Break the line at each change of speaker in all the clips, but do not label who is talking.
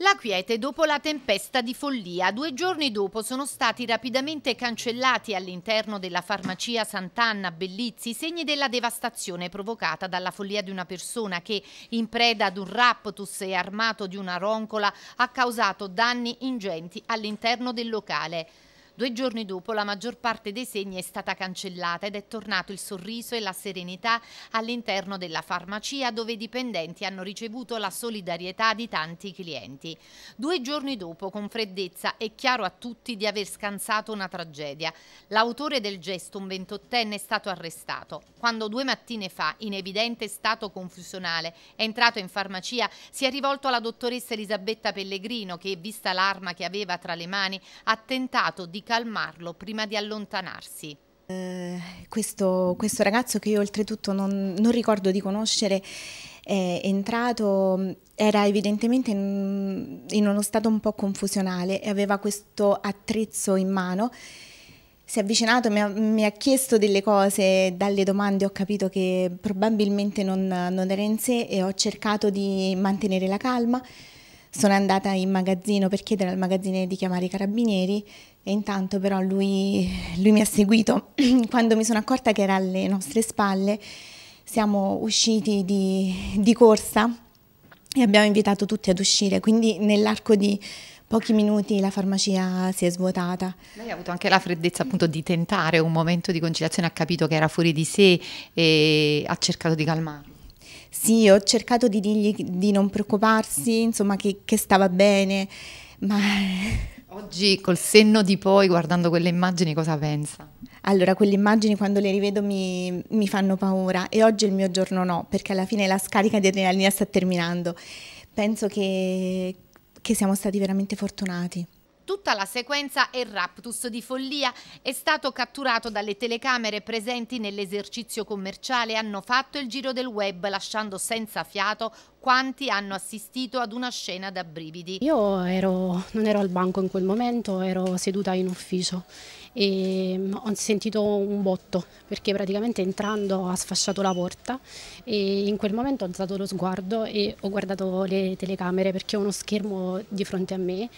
La quiete dopo la tempesta di follia. Due giorni dopo sono stati rapidamente cancellati all'interno della farmacia Sant'Anna Bellizzi i segni della devastazione provocata dalla follia di una persona che, in preda ad un raptus e armato di una roncola, ha causato danni ingenti all'interno del locale. Due giorni dopo la maggior parte dei segni è stata cancellata ed è tornato il sorriso e la serenità all'interno della farmacia dove i dipendenti hanno ricevuto la solidarietà di tanti clienti. Due giorni dopo, con freddezza, è chiaro a tutti di aver scansato una tragedia. L'autore del gesto, un ventottenne, è stato arrestato. Quando due mattine fa, in evidente stato confusionale, è entrato in farmacia, si è rivolto alla dottoressa Elisabetta Pellegrino che, vista l'arma che aveva tra le mani, ha tentato di calmarlo prima di allontanarsi.
Uh, questo, questo, ragazzo che io oltretutto non, non ricordo di conoscere è entrato, era evidentemente in, in uno stato un po' confusionale e aveva questo attrezzo in mano si è avvicinato, mi ha, mi ha, chiesto delle cose, dalle domande ho capito che probabilmente non, non, era in sé e ho cercato di mantenere la calma. Sono andata in magazzino per chiedere al magazzino di chiamare i carabinieri e intanto però lui, lui mi ha seguito. Quando mi sono accorta che era alle nostre spalle, siamo usciti di, di corsa e abbiamo invitato tutti ad uscire. Quindi nell'arco di pochi minuti la farmacia si è svuotata.
Lei ha avuto anche la freddezza appunto di tentare un momento di conciliazione, ha capito che era fuori di sé
e ha cercato di calmarlo. Sì, ho cercato di dirgli di non preoccuparsi, insomma che, che stava bene, ma Oggi col senno di poi, guardando quelle immagini, cosa pensa? Allora, quelle immagini quando le rivedo mi, mi fanno paura e oggi è il mio giorno no, perché alla fine la scarica di adrenalina sta terminando. Penso che, che siamo stati veramente fortunati
tutta la sequenza e Raptus di follia è stato catturato dalle telecamere presenti nell'esercizio commerciale hanno fatto il giro del web lasciando senza fiato quanti hanno assistito ad una scena da brividi. Io
ero, non ero al banco in quel momento, ero seduta in ufficio e mm, ho sentito un botto perché praticamente entrando ha sfasciato la porta e in quel momento ho alzato lo sguardo e ho guardato le telecamere perché ho uno schermo di fronte a me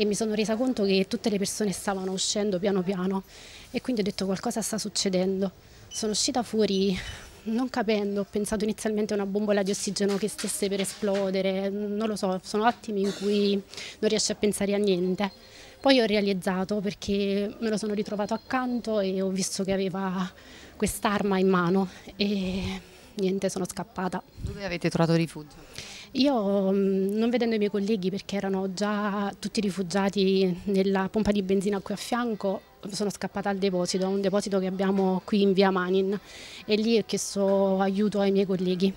e mi sono resa conto che tutte le persone stavano uscendo piano piano e quindi ho detto qualcosa sta succedendo. Sono uscita fuori non capendo, ho pensato inizialmente a una bombola di ossigeno che stesse per esplodere, non lo so, sono attimi in cui non riesci a pensare a niente. Poi ho realizzato perché me lo sono ritrovato accanto e ho visto che aveva quest'arma in mano e niente, sono scappata. Dove avete
trovato rifugio?
Io mm, non vedendo i miei colleghi perché erano già tutti rifugiati nella pompa di benzina qui a fianco, sono scappata al deposito, un deposito che abbiamo qui in via Manin e lì ho chiesto aiuto ai miei colleghi.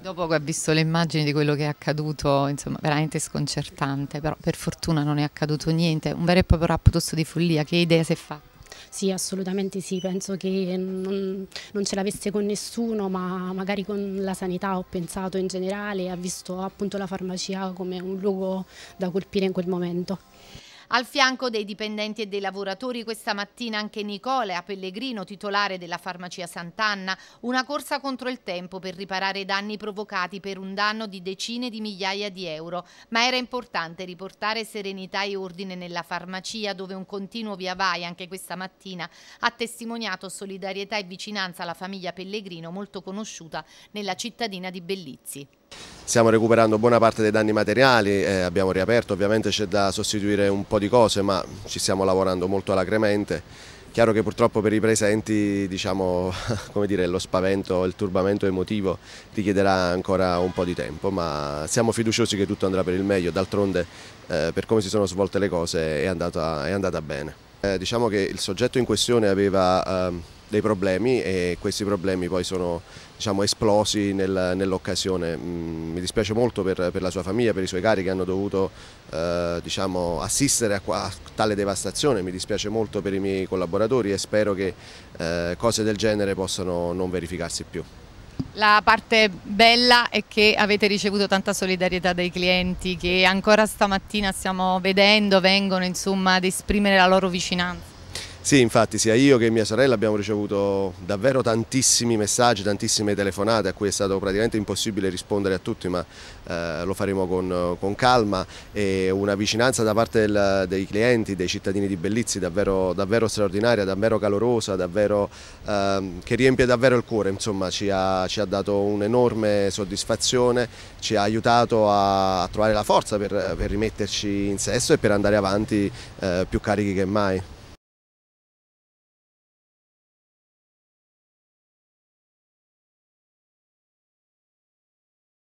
Dopo che ha visto le immagini di quello che è accaduto, insomma, veramente sconcertante, però per fortuna non è accaduto niente, un vero e proprio rapporto di follia, che idea si è fatta?
Sì, assolutamente sì, penso che non, non ce l'avesse con nessuno, ma magari con la sanità ho pensato in generale, ha visto appunto la farmacia come un luogo da colpire in quel momento.
Al fianco dei dipendenti e dei lavoratori questa mattina anche Nicole a Pellegrino, titolare della farmacia Sant'Anna, una corsa contro il tempo per riparare i danni provocati per un danno di decine di migliaia di euro, ma era importante riportare serenità e ordine nella farmacia dove un continuo via vai anche questa mattina ha testimoniato solidarietà e vicinanza alla famiglia Pellegrino molto conosciuta nella cittadina di Bellizzi.
Stiamo recuperando buona parte dei danni materiali, eh, abbiamo riaperto, ovviamente c'è da sostituire un po' di cose ma ci stiamo lavorando molto alacremente. Chiaro che purtroppo per i presenti diciamo, dire, lo spavento, il turbamento emotivo richiederà ancora un po' di tempo, ma siamo fiduciosi che tutto andrà per il meglio, d'altronde eh, per come si sono svolte le cose è andata, è andata bene. Eh, diciamo che il soggetto in questione aveva... Ehm, dei problemi e questi problemi poi sono diciamo, esplosi nel, nell'occasione. Mm, mi dispiace molto per, per, la sua famiglia, per i suoi cari che hanno dovuto eh, diciamo, assistere a, a, tale devastazione, mi dispiace molto per i miei collaboratori e spero che eh, cose del genere possano non verificarsi più.
La parte bella è che avete ricevuto tanta solidarietà dai clienti che ancora stamattina stiamo vedendo, vengono insomma ad esprimere la loro vicinanza.
Sì, infatti sia io che mia sorella abbiamo ricevuto davvero tantissimi messaggi, tantissime telefonate a cui è stato praticamente impossibile rispondere a tutti, ma eh, lo faremo con, con, calma e una vicinanza da parte del, dei clienti, dei cittadini di Bellizzi davvero, davvero straordinaria, davvero calorosa, davvero, eh, che riempie davvero il cuore, insomma ci ha, ci ha dato un'enorme soddisfazione, ci ha aiutato a, a trovare la forza per, per, rimetterci in sesto e per andare avanti eh, più carichi che mai.